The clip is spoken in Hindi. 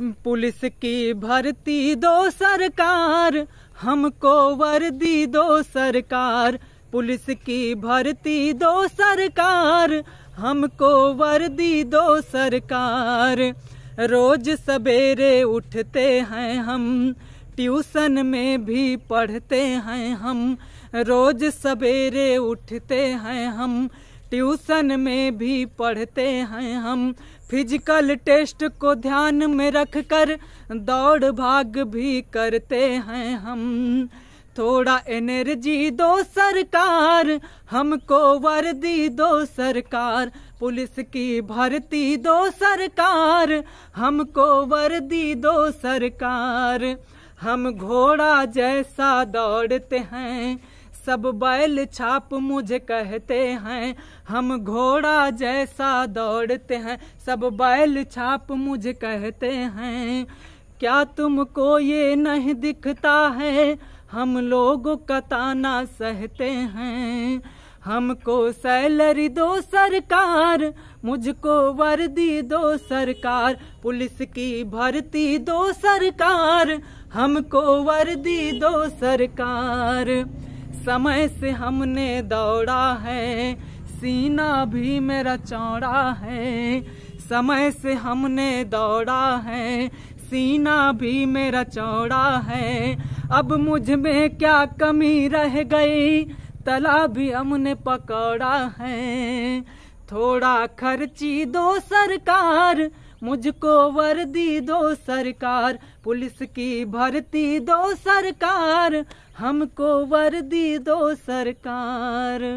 पुलिस की भर्ती दो सरकार हमको वर्दी दो सरकार पुलिस की भर्ती दो सरकार हमको वर्दी दो सरकार रोज सवेरे उठते हैं हम ट्यूशन में भी पढ़ते हैं हम रोज सवेरे उठते हैं हम ट्यूशन में भी पढ़ते हैं हम फिजिकल टेस्ट को ध्यान में रख कर दौड़ भाग भी करते हैं हम थोड़ा एनर्जी दो सरकार हमको वर्दी दो सरकार पुलिस की भर्ती दो सरकार हमको वर्दी दो सरकार हम घोड़ा जैसा दौड़ते हैं सब बैल छाप मुझे कहते हैं हम घोड़ा जैसा दौड़ते हैं सब बैल छाप मुझे कहते हैं क्या तुमको ये नहीं दिखता है हम लोग कताना सहते हैं हमको सैलरी दो सरकार मुझको वर्दी दो सरकार पुलिस की भर्ती दो सरकार हमको वर्दी दो सरकार समय से हमने दौड़ा है सीना भी मेरा चौड़ा है समय से हमने दौड़ा है सीना भी मेरा चौड़ा है अब मुझ में क्या कमी रह गई तला भी हमने पकौड़ा है थोड़ा खर्ची दो सरकार मुझको वर्दी दो सरकार पुलिस की भर्ती दो सरकार हमको वर्दी दो सरकार